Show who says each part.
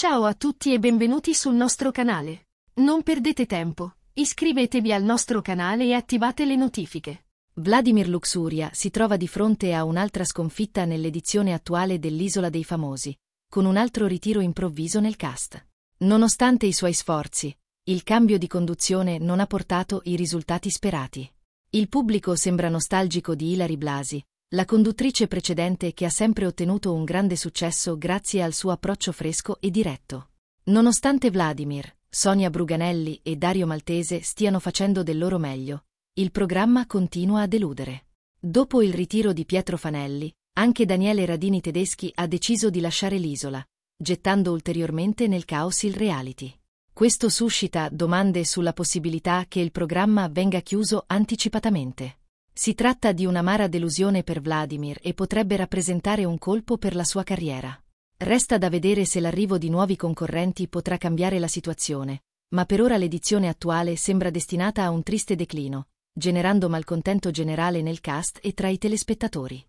Speaker 1: Ciao a tutti e benvenuti sul nostro canale. Non perdete tempo, iscrivetevi al nostro canale e attivate le notifiche. Vladimir Luxuria si trova di fronte a un'altra sconfitta nell'edizione attuale dell'Isola dei Famosi, con un altro ritiro improvviso nel cast. Nonostante i suoi sforzi, il cambio di conduzione non ha portato i risultati sperati. Il pubblico sembra nostalgico di Ilari Blasi, la conduttrice precedente che ha sempre ottenuto un grande successo grazie al suo approccio fresco e diretto. Nonostante Vladimir, Sonia Bruganelli e Dario Maltese stiano facendo del loro meglio, il programma continua a deludere. Dopo il ritiro di Pietro Fanelli, anche Daniele Radini Tedeschi ha deciso di lasciare l'isola, gettando ulteriormente nel caos il reality. Questo suscita domande sulla possibilità che il programma venga chiuso anticipatamente. Si tratta di un'amara delusione per Vladimir e potrebbe rappresentare un colpo per la sua carriera. Resta da vedere se l'arrivo di nuovi concorrenti potrà cambiare la situazione, ma per ora l'edizione attuale sembra destinata a un triste declino, generando malcontento generale nel cast e tra i telespettatori.